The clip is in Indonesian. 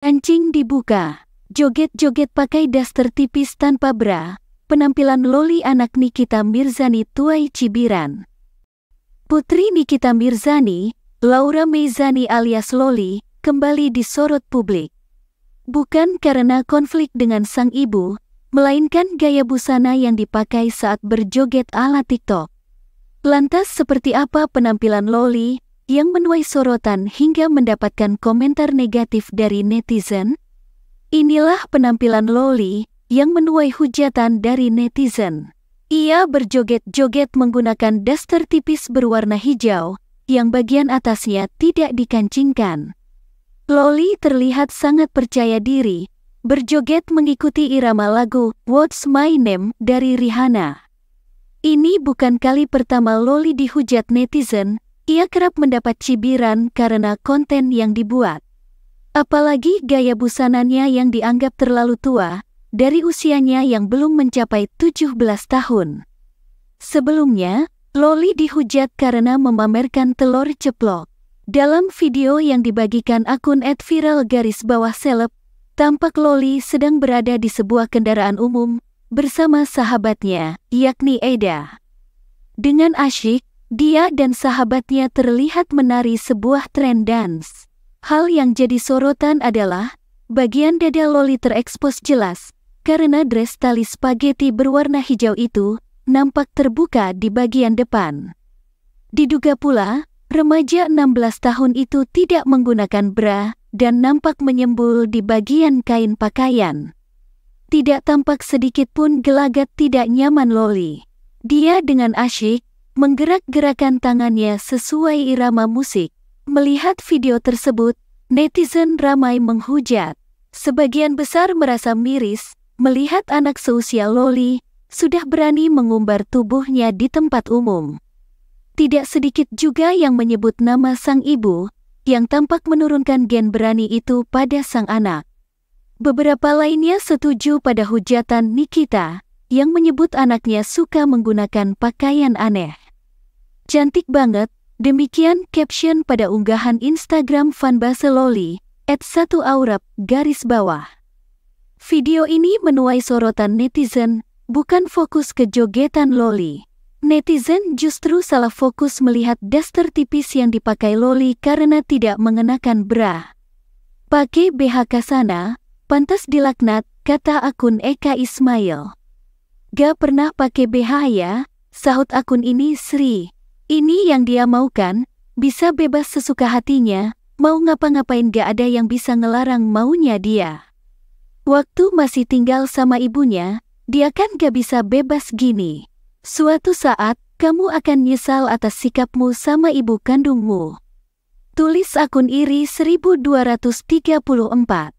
Kancing dibuka, joget-joget pakai daster tipis tanpa bra, penampilan loli anak Nikita Mirzani tuai cibiran. Putri Nikita Mirzani, Laura Meizani alias Loli, kembali disorot publik. Bukan karena konflik dengan sang ibu, melainkan gaya busana yang dipakai saat berjoget ala TikTok. Lantas seperti apa penampilan Loli, yang menuai sorotan hingga mendapatkan komentar negatif dari netizen. Inilah penampilan Loli yang menuai hujatan dari netizen. Ia berjoget-joget menggunakan daster tipis berwarna hijau yang bagian atasnya tidak dikancingkan. Loli terlihat sangat percaya diri, berjoget mengikuti irama lagu What's My Name dari Rihanna. Ini bukan kali pertama Loli dihujat netizen ia kerap mendapat cibiran karena konten yang dibuat. Apalagi gaya busananya yang dianggap terlalu tua, dari usianya yang belum mencapai 17 tahun. Sebelumnya, Loli dihujat karena memamerkan telur ceplok. Dalam video yang dibagikan akun @viral garis bawah seleb, tampak Loli sedang berada di sebuah kendaraan umum bersama sahabatnya, yakni Eda. Dengan asyik, dia dan sahabatnya terlihat menari sebuah tren dance. Hal yang jadi sorotan adalah bagian dada Loli terekspos jelas karena dress tali spaghetti berwarna hijau itu nampak terbuka di bagian depan. Diduga pula, remaja 16 tahun itu tidak menggunakan bra dan nampak menyembul di bagian kain pakaian. Tidak tampak sedikit pun gelagat tidak nyaman Loli. Dia dengan asyik menggerak-gerakan tangannya sesuai irama musik. Melihat video tersebut, netizen ramai menghujat. Sebagian besar merasa miris melihat anak seusia Loli sudah berani mengumbar tubuhnya di tempat umum. Tidak sedikit juga yang menyebut nama sang ibu yang tampak menurunkan gen berani itu pada sang anak. Beberapa lainnya setuju pada hujatan Nikita yang menyebut anaknya suka menggunakan pakaian aneh. Cantik banget, demikian caption pada unggahan Instagram Van Baseloli, at 1 aurap garis bawah. Video ini menuai sorotan netizen, bukan fokus ke jogetan Loli. Netizen justru salah fokus melihat daster tipis yang dipakai Loli karena tidak mengenakan bra. Pakai BH kasana, pantas dilaknat, kata akun Eka Ismail. Gak pernah pakai BH ya, sahut akun ini Sri. Ini yang dia maukan, bisa bebas sesuka hatinya, mau ngapa-ngapain gak ada yang bisa ngelarang maunya dia. Waktu masih tinggal sama ibunya, dia kan gak bisa bebas gini. Suatu saat, kamu akan nyesal atas sikapmu sama ibu kandungmu. Tulis akun iri 1234